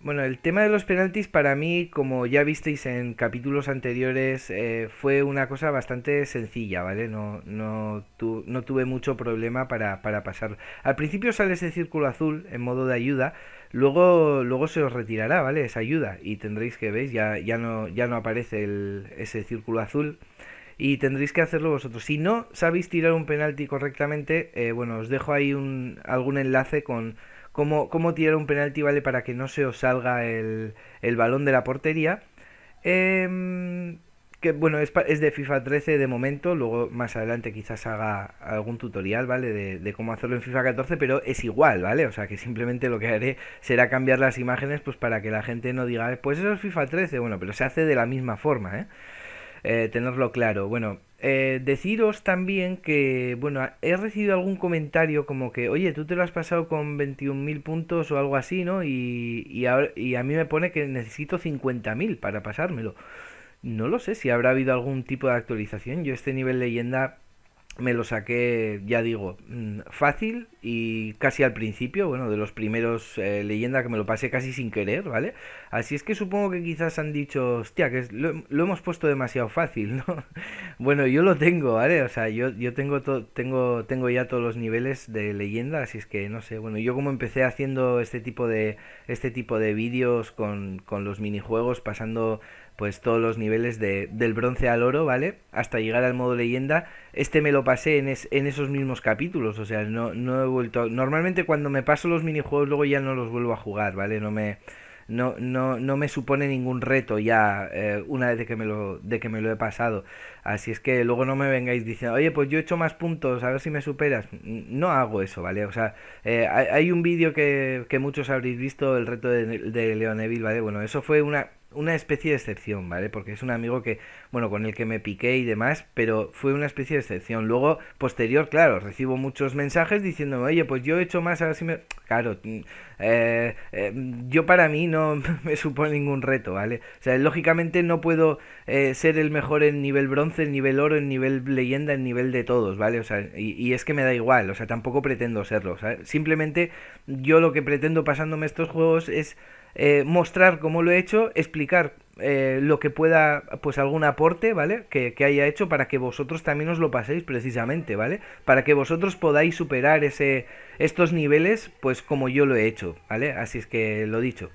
Bueno, el tema de los penaltis para mí, como ya visteis en capítulos anteriores, eh, fue una cosa bastante sencilla, ¿vale? No, no, no tuve mucho problema para, para pasarlo. Al principio sale ese círculo azul en modo de ayuda, luego, luego se os retirará, ¿vale? Esa ayuda y tendréis que, ¿veis? Ya, ya, no, ya no aparece el, ese círculo azul y tendréis que hacerlo vosotros. Si no sabéis tirar un penalti correctamente, eh, bueno, os dejo ahí un, algún enlace con cómo, cómo tirar un penalti, ¿vale? Para que no se os salga el, balón de la portería. Em, que bueno, es, es, de FIFA 13 de momento, luego más adelante quizás haga algún tutorial, ¿vale? De, de, cómo hacerlo en FIFA 14, pero es igual, ¿vale? O sea que simplemente lo que haré será cambiar las imágenes pues para que la gente no diga, pues eso es FIFA 13, bueno, pero se hace de la misma forma, ¿eh? Eh, tenerlo claro. Bueno, eh, deciros también que, bueno, he recibido algún comentario como que, oye, tú te lo has pasado con 21.000 puntos o algo así, ¿no? Y, y, a, y a mí me pone que necesito 50.000 para pasármelo. No lo sé si habrá habido algún tipo de actualización. Yo este nivel leyenda me lo saqué, ya digo, mm, fácil y casi al principio, bueno, de los primeros eh, leyenda que me lo pasé casi sin querer, ¿vale? Así es que supongo que quizás han dicho, hostia, que lo, hemos puesto demasiado fácil, ¿no? bueno, yo lo tengo, ¿vale? O sea, yo, yo tengo, todo tengo, tengo ya todos los niveles de leyenda, así es que no sé, bueno, yo como empecé haciendo este tipo de, este tipo de vídeos con, con los minijuegos, pasando pues todos los niveles de, del bronce al oro, ¿vale? Hasta llegar al modo leyenda. Este me lo pasé en, esos mismos capítulos, o sea, no, no he vuelto... Normalmente cuando me paso los minijuegos luego ya no los vuelvo a jugar, ¿vale? No me... No, no, me supone ningún reto ya eh, una vez de que, me lo, de que me lo he pasado. Así es que luego no me vengáis diciendo, oye, pues yo he hecho más puntos, a ver si me superas. No hago eso, ¿vale? O sea, eh, hay un vídeo que, que, muchos habréis visto, el reto de, de Leoneville, ¿vale? Bueno, eso fue una, una especie de excepción, ¿vale? Porque es un amigo que, bueno, con el que me piqué y demás, pero fue una especie de excepción. Luego, posterior, claro, recibo muchos mensajes diciéndome, oye, pues yo he hecho más, a sí me... Claro, mm, eh, eh, yo para mí no me supone ningún reto, ¿vale? O sea, lógicamente no puedo eh, ser el mejor en nivel bronce, en nivel oro, en nivel leyenda, en nivel de todos, ¿vale? O sea, y, es que me da igual, o sea, tampoco pretendo serlo, simplemente yo lo que pretendo pasándome estos juegos es eh, mostrar cómo lo he hecho, explicar eh, lo que pueda, pues algún aporte, ¿vale? Que, que, haya hecho para que vosotros también os lo paséis precisamente, ¿vale? Para que vosotros podáis superar ese, estos niveles, pues como yo lo he hecho, ¿vale? Así es que lo dicho.